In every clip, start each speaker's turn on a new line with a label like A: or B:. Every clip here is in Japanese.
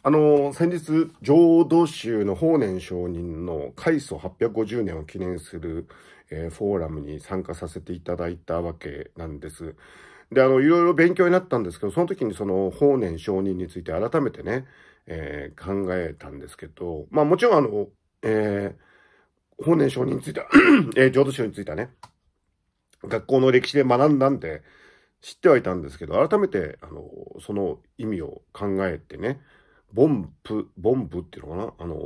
A: あの、先日、浄土宗の法然上人の開祖850年を記念する、えー、フォーラムに参加させていただいたわけなんです。で、あの、いろいろ勉強になったんですけど、その時にその法然上人について改めてね、えー、考えたんですけど、まあもちろんあの、えー、法然上人についてえー、浄土宗についてはね、学校の歴史で学んだんで、知ってはいたんですけど、改めて、あの、その意味を考えてね、ボンプ、ボンプっていうのかなあの、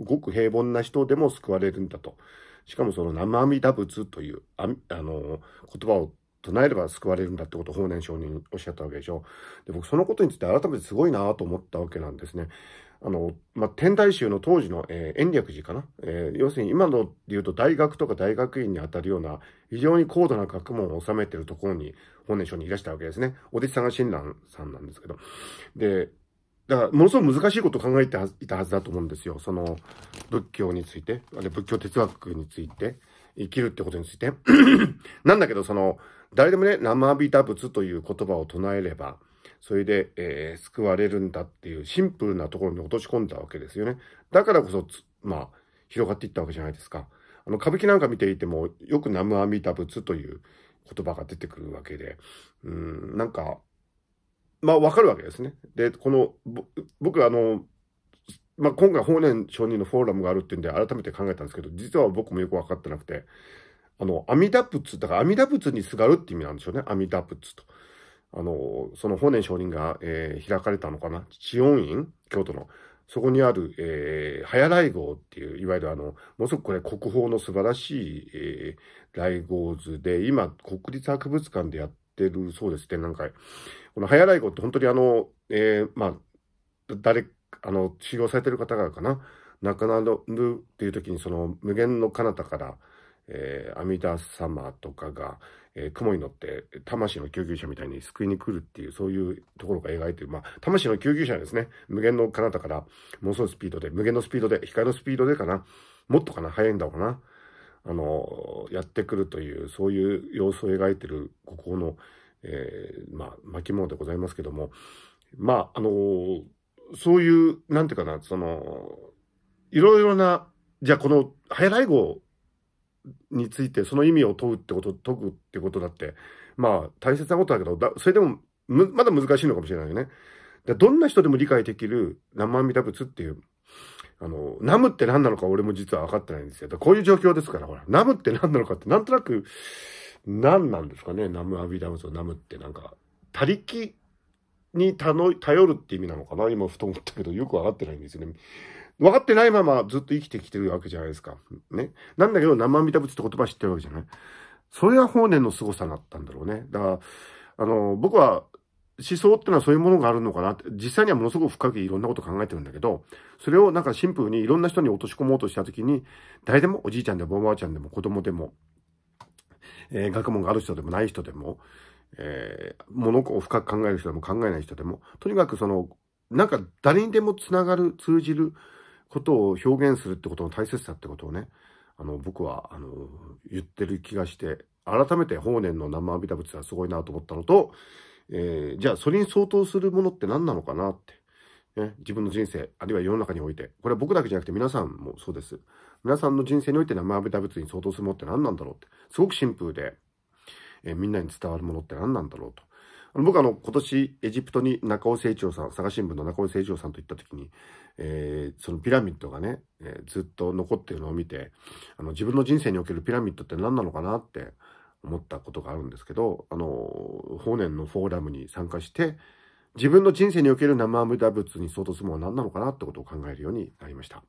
A: ごく平凡な人でも救われるんだと。しかもその生阿弥陀仏というあ、あの、言葉を唱えれば救われるんだってことを法然上人おっしゃったわけでしょ。で、僕そのことについて改めてすごいなと思ったわけなんですね。あの、まあ、天台宗の当時の、えー、延暦寺かな、えー、要するに今ので言うと大学とか大学院にあたるような非常に高度な学問を収めてるところに法然上人いらしたわけですね。お弟子さんが親鸞さんなんですけど。で、だから、ものすごく難しいことを考えていたはずだと思うんですよ。その、仏教について、仏教哲学について、生きるってことについて。なんだけど、その、誰でもね、生びた仏という言葉を唱えれば、それで、えー、救われるんだっていうシンプルなところに落とし込んだわけですよね。だからこそ、まあ、広がっていったわけじゃないですか。あの、歌舞伎なんか見ていても、よく南無阿弥陀仏という言葉が出てくるわけで、うん、なんか、まあ、わかるわけですね。で、この、僕あの、まあ、今回、法然上人のフォーラムがあるっていうんで、改めて考えたんですけど、実は僕もよく分かってなくて、あの、阿弥陀仏、だから阿弥陀仏にすがるって意味なんでしょうね、阿弥陀仏と。あの、その法然上人が、えー、開かれたのかな、知恩院、京都の。そこにある、えー、早来号っていう、いわゆるあの、ものすごくこれ国宝の素晴らしい、えー、来号図で、今、国立博物館でやってってるそうです、展覧会。この早来子って本当にあの、えー、まあ、誰、あの、使用されてる方がかな、亡くなるっていう時に、その、無限の彼方から、えー、阿弥陀様とかが、えー、雲に乗って魂の救急車みたいに救いに来るっていうそういうところが描いてる、まあ、魂の救急車ですね無限の彼方からものすごいスピードで無限のスピードで光のスピードでかなもっとかな速いんだろうかなあの、やってくるという、そういう様子を描いてる、ここの、えー、まあ、巻物でございますけども、まあ、あのそういう、なんていうかな、その、いろいろな、じゃあこの、ハイライ号について、その意味を問うってこと、解くってことだって、まあ、大切なことだけど、だそれでもまだ難しいのかもしれないよね。どんな人でも理解できる南万弥陀仏っていうあの、ナムって何なのか俺も実は分かってないんですけど、こういう状況ですから、ほら、ナムって何なのかって、なんとなく、何なんですかね、ナムアビダムズはナムってなんか、他力に頼るって意味なのかな今ふと思ったけど、よく分かってないんですよね。分かってないままずっと生きてきてるわけじゃないですか。ね。なんだけど、生阿弥陀仏って言葉知ってるわけじゃない。それが法然の凄さだったんだろうね。だから、あの、僕は思想ってのはそういうものがあるのかなって、実際にはものすごく深くいろんなこと考えてるんだけど、それをなんかシンプルにいろんな人に落とし込もうとしたときに、誰でも、おじいちゃんでもおばあちゃんでも子供でも、えー、学問がある人でもない人でも、えー、物を深く考える人でも考えない人でも、とにかくその、なんか誰にでもつながる、通じることを表現するってことの大切さってことをね、あの、僕は、あの、言ってる気がして、改めて法然の生阿弥陀仏はすごいなと思ったのと、えー、じゃあそれに相当するものって何なのかなって、ね、自分の人生あるいは世の中においてこれは僕だけじゃなくて皆さんもそうです皆さんの人生において生阿弥陀仏に相当するものって何なんだろうってすごくシンプルで、えー、みんなに伝わるものって何なんだろうと僕あの今年エジプトに中尾誠一郎さん佐賀新聞の中尾誠一郎さんと行った時に、えー、そのピラミッドがね、えー、ずっと残ってるのを見てあの自分の人生におけるピラミッドって何なのかなって思ったことがあるんですけど、あの、法然のフォーラムに参加して、自分の人生における生阿弥陀仏に相当するものは何なのかなってことを考えるようになりました。